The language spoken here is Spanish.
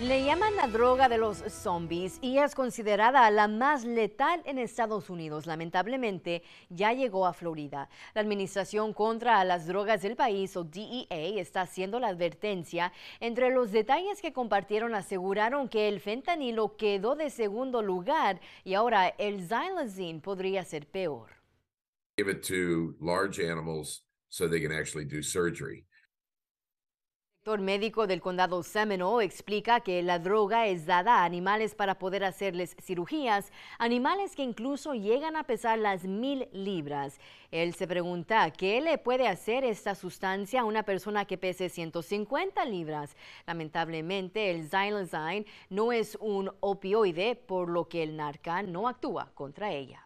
Le llaman la droga de los zombies y es considerada la más letal en Estados Unidos. Lamentablemente, ya llegó a Florida. La Administración contra las Drogas del País, o DEA, está haciendo la advertencia. Entre los detalles que compartieron, aseguraron que el fentanilo quedó de segundo lugar y ahora el xylazine podría ser peor. Give it to large animals so they can actually do surgery director médico del condado Seminole explica que la droga es dada a animales para poder hacerles cirugías, animales que incluso llegan a pesar las mil libras. Él se pregunta qué le puede hacer esta sustancia a una persona que pese 150 libras. Lamentablemente, el xylazine no es un opioide, por lo que el narcan no actúa contra ella.